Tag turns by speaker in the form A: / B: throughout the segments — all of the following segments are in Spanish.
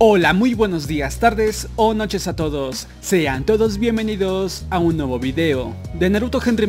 A: Hola, muy buenos días, tardes o noches a todos. Sean todos bienvenidos a un nuevo video de Naruto Henry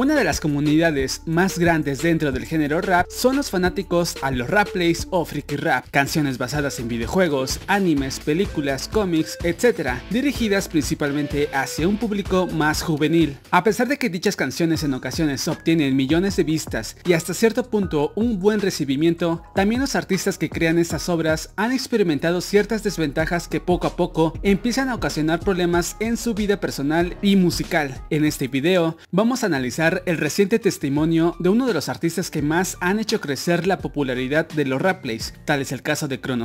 A: Una de las comunidades más grandes dentro del género rap son los fanáticos a los rap plays o freaky rap, canciones basadas en videojuegos, animes, películas, cómics, etc., dirigidas principalmente hacia un público más juvenil. A pesar de que dichas canciones en ocasiones obtienen millones de vistas y hasta cierto punto un buen recibimiento, también los artistas que crean estas obras han experimentado ciertas desventajas que poco a poco empiezan a ocasionar problemas en su vida personal y musical. En este video vamos a analizar el reciente testimonio de uno de los artistas que más han hecho crecer la popularidad de los rap tal es el caso de Chrono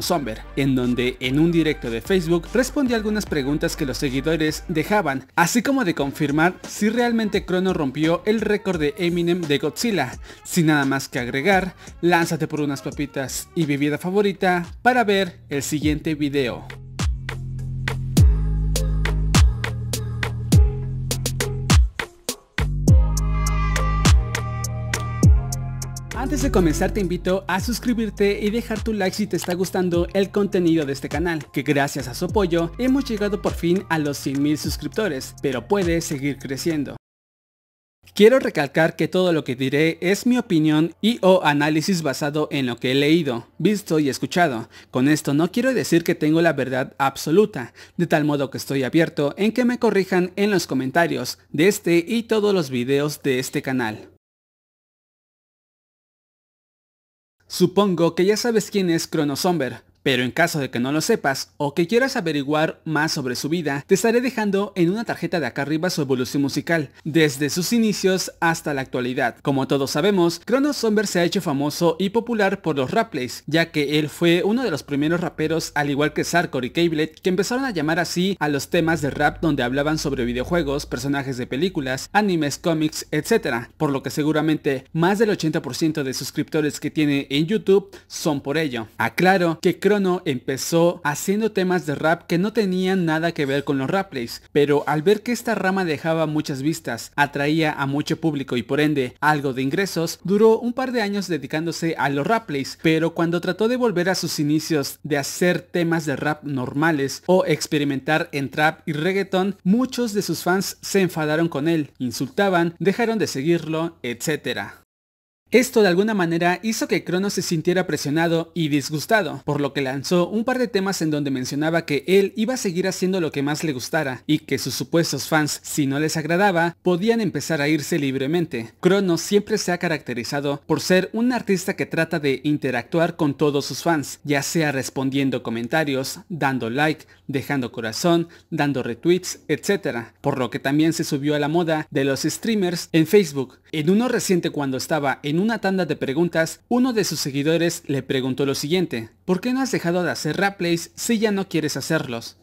A: en donde en un directo de Facebook respondió algunas preguntas que los seguidores dejaban, así como de confirmar si realmente Chrono rompió el récord de Eminem de Godzilla. Sin nada más que agregar, lánzate por unas papitas y bebida favorita para ver el siguiente video. Antes de comenzar te invito a suscribirte y dejar tu like si te está gustando el contenido de este canal, que gracias a su apoyo hemos llegado por fin a los 100.000 suscriptores, pero puede seguir creciendo. Quiero recalcar que todo lo que diré es mi opinión y o análisis basado en lo que he leído, visto y escuchado. Con esto no quiero decir que tengo la verdad absoluta, de tal modo que estoy abierto en que me corrijan en los comentarios de este y todos los videos de este canal. Supongo que ya sabes quién es Cronosomber. Pero en caso de que no lo sepas o que quieras averiguar más sobre su vida, te estaré dejando en una tarjeta de acá arriba su evolución musical, desde sus inicios hasta la actualidad. Como todos sabemos, Kronos Somber se ha hecho famoso y popular por los rapplays, ya que él fue uno de los primeros raperos, al igual que Sarkor y Cablet, que empezaron a llamar así a los temas de rap donde hablaban sobre videojuegos, personajes de películas, animes, cómics, etc. Por lo que seguramente más del 80% de suscriptores que tiene en YouTube son por ello. Aclaro que empezó haciendo temas de rap que no tenían nada que ver con los raplays, pero al ver que esta rama dejaba muchas vistas, atraía a mucho público y por ende algo de ingresos, duró un par de años dedicándose a los raplays, pero cuando trató de volver a sus inicios de hacer temas de rap normales o experimentar en trap y reggaeton, muchos de sus fans se enfadaron con él, insultaban, dejaron de seguirlo, etcétera. Esto de alguna manera hizo que Cronos se sintiera presionado y disgustado, por lo que lanzó un par de temas en donde mencionaba que él iba a seguir haciendo lo que más le gustara y que sus supuestos fans, si no les agradaba, podían empezar a irse libremente. Cronos siempre se ha caracterizado por ser un artista que trata de interactuar con todos sus fans, ya sea respondiendo comentarios, dando like, dejando corazón, dando retweets, etc. Por lo que también se subió a la moda de los streamers en Facebook. En uno reciente cuando estaba en una tanda de preguntas, uno de sus seguidores le preguntó lo siguiente, ¿por qué no has dejado de hacer rap si ya no quieres hacerlos?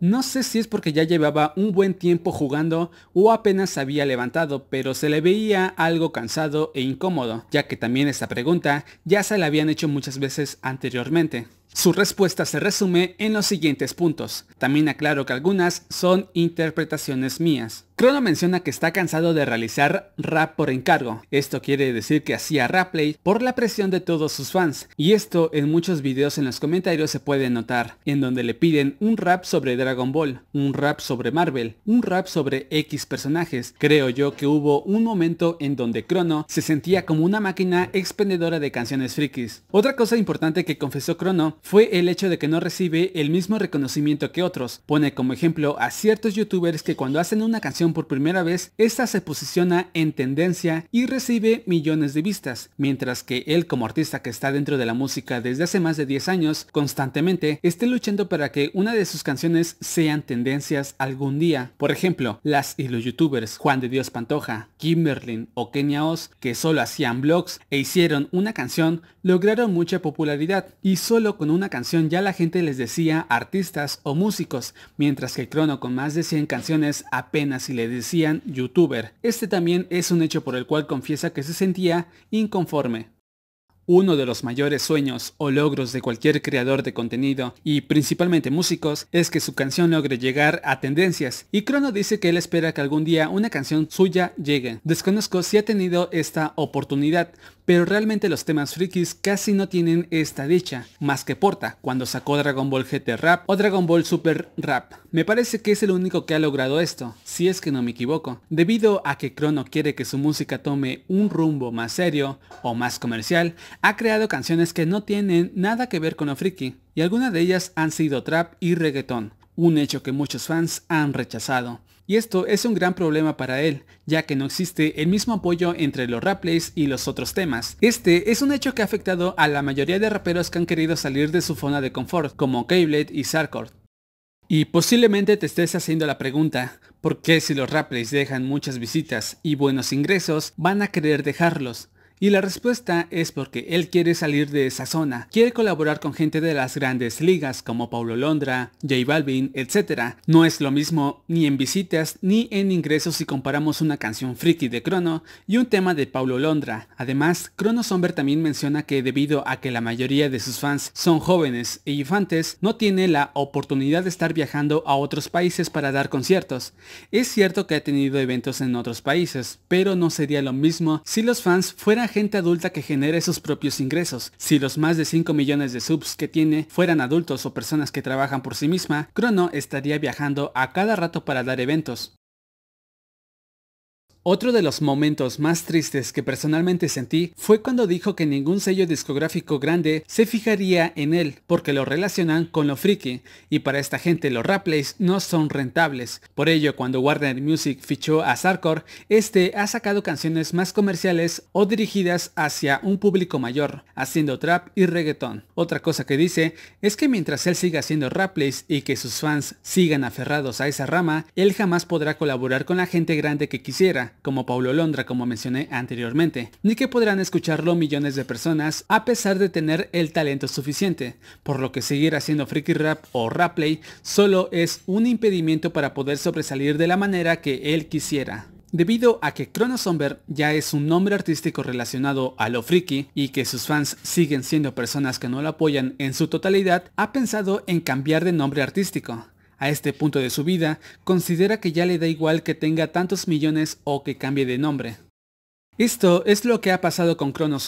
A: No sé si es porque ya llevaba un buen tiempo jugando o apenas se había levantado, pero se le veía algo cansado e incómodo, ya que también esta pregunta ya se la habían hecho muchas veces anteriormente. Su respuesta se resume en los siguientes puntos. También aclaro que algunas son interpretaciones mías. Crono menciona que está cansado de realizar rap por encargo, esto quiere decir que hacía Rapley por la presión de todos sus fans, y esto en muchos videos en los comentarios se puede notar, en donde le piden un rap sobre Dragon Ball, un rap sobre Marvel, un rap sobre X personajes, creo yo que hubo un momento en donde Crono se sentía como una máquina expendedora de canciones frikis. Otra cosa importante que confesó Crono fue el hecho de que no recibe el mismo reconocimiento que otros, pone como ejemplo a ciertos youtubers que cuando hacen una canción por primera vez, esta se posiciona en tendencia y recibe millones de vistas, mientras que él como artista que está dentro de la música desde hace más de 10 años, constantemente esté luchando para que una de sus canciones sean tendencias algún día. Por ejemplo, las y los youtubers Juan de Dios Pantoja, Kimberlin o Kenia Oz, que solo hacían blogs e hicieron una canción, lograron mucha popularidad y solo con una canción ya la gente les decía artistas o músicos, mientras que Crono con más de 100 canciones apenas si le decían youtuber. Este también es un hecho por el cual confiesa que se sentía inconforme. Uno de los mayores sueños o logros de cualquier creador de contenido, y principalmente músicos, es que su canción logre llegar a tendencias, y Crono dice que él espera que algún día una canción suya llegue. Desconozco si ha tenido esta oportunidad, pero realmente los temas frikis casi no tienen esta dicha, más que Porta, cuando sacó Dragon Ball GT Rap o Dragon Ball Super Rap. Me parece que es el único que ha logrado esto, si es que no me equivoco. Debido a que Crono quiere que su música tome un rumbo más serio o más comercial, ha creado canciones que no tienen nada que ver con lo friki, y algunas de ellas han sido trap y reggaeton, un hecho que muchos fans han rechazado. Y esto es un gran problema para él, ya que no existe el mismo apoyo entre los rapplays y los otros temas. Este es un hecho que ha afectado a la mayoría de raperos que han querido salir de su zona de confort, como Keyblade y Sarkord. Y posiblemente te estés haciendo la pregunta, ¿por qué si los rapleys dejan muchas visitas y buenos ingresos van a querer dejarlos? Y la respuesta es porque él quiere salir de esa zona, quiere colaborar con gente de las grandes ligas como Paulo Londra, J Balvin, etc. No es lo mismo ni en visitas ni en ingresos si comparamos una canción friki de Crono y un tema de Paulo Londra. Además, Chrono Somber también menciona que debido a que la mayoría de sus fans son jóvenes e infantes, no tiene la oportunidad de estar viajando a otros países para dar conciertos. Es cierto que ha tenido eventos en otros países, pero no sería lo mismo si los fans fueran gente adulta que genere sus propios ingresos. Si los más de 5 millones de subs que tiene fueran adultos o personas que trabajan por sí misma, Crono estaría viajando a cada rato para dar eventos. Otro de los momentos más tristes que personalmente sentí fue cuando dijo que ningún sello discográfico grande se fijaría en él porque lo relacionan con lo friki y para esta gente los raplays no son rentables. Por ello cuando Warner Music fichó a Sarkor, este ha sacado canciones más comerciales o dirigidas hacia un público mayor, haciendo trap y reggaetón. Otra cosa que dice es que mientras él siga haciendo raplays y que sus fans sigan aferrados a esa rama, él jamás podrá colaborar con la gente grande que quisiera como Paulo Londra como mencioné anteriormente, ni que podrán escucharlo millones de personas a pesar de tener el talento suficiente, por lo que seguir haciendo freaky rap o rap play solo es un impedimento para poder sobresalir de la manera que él quisiera. Debido a que Cronosomber ya es un nombre artístico relacionado a lo friki y que sus fans siguen siendo personas que no lo apoyan en su totalidad, ha pensado en cambiar de nombre artístico. A este punto de su vida, considera que ya le da igual que tenga tantos millones o que cambie de nombre. Esto es lo que ha pasado con Chrono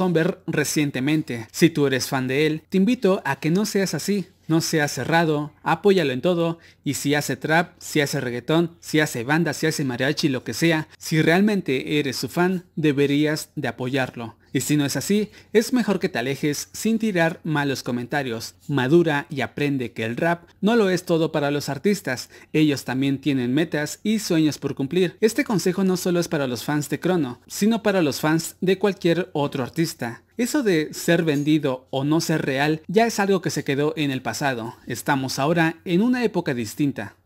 A: recientemente. Si tú eres fan de él, te invito a que no seas así. No seas cerrado, apóyalo en todo, y si hace trap, si hace reggaetón, si hace banda, si hace mariachi, lo que sea, si realmente eres su fan, deberías de apoyarlo. Y si no es así, es mejor que te alejes sin tirar malos comentarios. Madura y aprende que el rap no lo es todo para los artistas, ellos también tienen metas y sueños por cumplir. Este consejo no solo es para los fans de Crono, sino para los fans de cualquier otro artista. Eso de ser vendido o no ser real ya es algo que se quedó en el pasado, estamos ahora en una época distinta.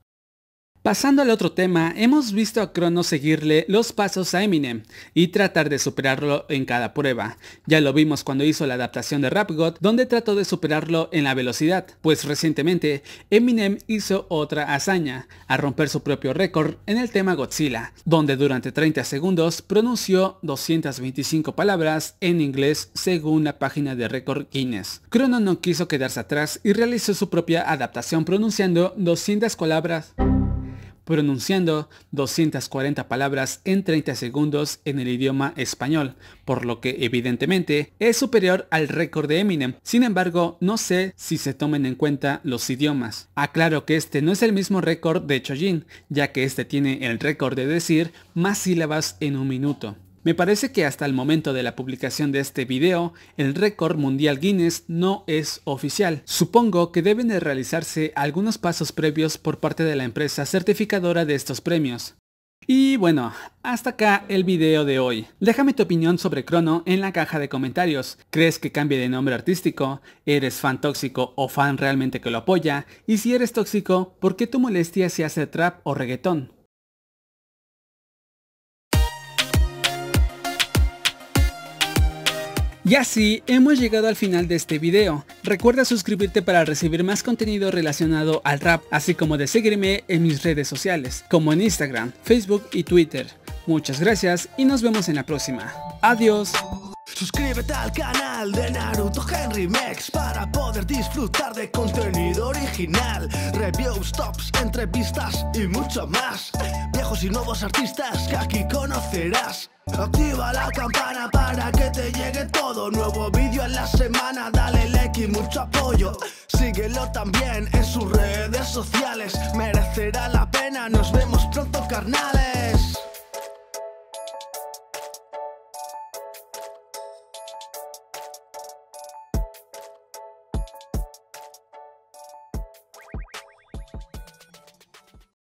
A: Pasando al otro tema, hemos visto a Crono seguirle los pasos a Eminem y tratar de superarlo en cada prueba. Ya lo vimos cuando hizo la adaptación de Rap God, donde trató de superarlo en la velocidad, pues recientemente Eminem hizo otra hazaña, a romper su propio récord en el tema Godzilla, donde durante 30 segundos pronunció 225 palabras en inglés según la página de récord Guinness. Crono no quiso quedarse atrás y realizó su propia adaptación pronunciando 200 palabras pronunciando 240 palabras en 30 segundos en el idioma español, por lo que evidentemente es superior al récord de Eminem. Sin embargo, no sé si se tomen en cuenta los idiomas. Aclaro que este no es el mismo récord de Chojin, ya que este tiene el récord de decir más sílabas en un minuto. Me parece que hasta el momento de la publicación de este video, el récord mundial Guinness no es oficial. Supongo que deben de realizarse algunos pasos previos por parte de la empresa certificadora de estos premios. Y bueno, hasta acá el video de hoy. Déjame tu opinión sobre Crono en la caja de comentarios. ¿Crees que cambie de nombre artístico? ¿Eres fan tóxico o fan realmente que lo apoya? Y si eres tóxico, ¿por qué tu molestia si hace trap o reggaetón? Y así hemos llegado al final de este video. Recuerda suscribirte para recibir más contenido relacionado al rap, así como de seguirme en mis redes sociales, como en Instagram, Facebook y Twitter. Muchas gracias y nos vemos en la próxima. Adiós. Suscríbete al canal de Naruto para poder disfrutar de contenido original, entrevistas y mucho más y nuevos artistas que aquí conocerás. Activa la campana para que te llegue todo. Nuevo vídeo en la semana, dale like y mucho apoyo. Síguelo también en sus redes sociales, merecerá la pena. Nos vemos pronto, carnales.